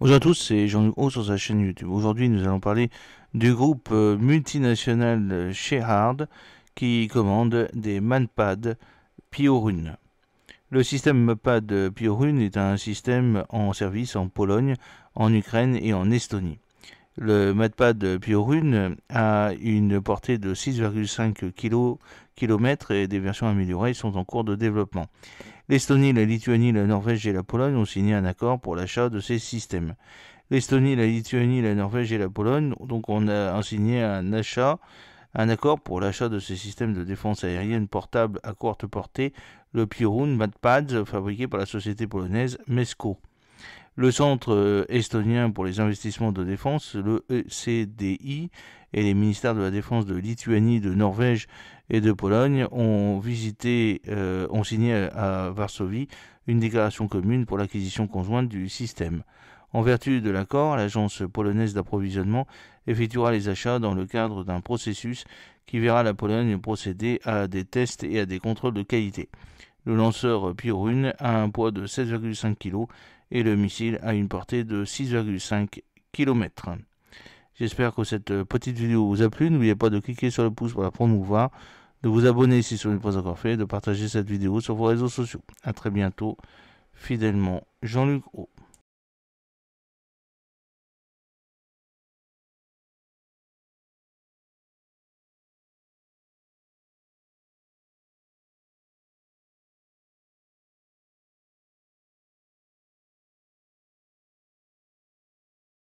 Bonjour à tous, c'est Jean-Luc sur sa chaîne YouTube. Aujourd'hui, nous allons parler du groupe euh, multinational euh, Shehard qui commande des MANPAD Piorun. Le système MANPAD Piorun est un système en service en Pologne, en Ukraine et en Estonie. Le MatPad Piorune a une portée de 6,5 km et des versions améliorées sont en cours de développement. L'Estonie, la Lituanie, la Norvège et la Pologne ont signé un accord pour l'achat de ces systèmes. L'Estonie, la Lituanie, la Norvège et la Pologne donc signé un achat un accord pour l'achat de ces systèmes de défense aérienne portable à courte portée, le Piorun Matpad, fabriqué par la société polonaise MESCO le Centre euh, estonien pour les investissements de défense, le ECDI, et les ministères de la Défense de Lituanie, de Norvège et de Pologne ont visité, euh, ont signé à Varsovie une déclaration commune pour l'acquisition conjointe du système. En vertu de l'accord, l'agence polonaise d'approvisionnement effectuera les achats dans le cadre d'un processus qui verra la Pologne procéder à des tests et à des contrôles de qualité. Le lanceur Pirun a un poids de 16,5 kg et le missile a une portée de 6,5 km. J'espère que cette euh, petite vidéo vous a plu. N'oubliez pas de cliquer sur le pouce pour la promouvoir, de vous abonner si ce n'est pas encore fait, de partager cette vidéo sur vos réseaux sociaux. A très bientôt, fidèlement, Jean-Luc haut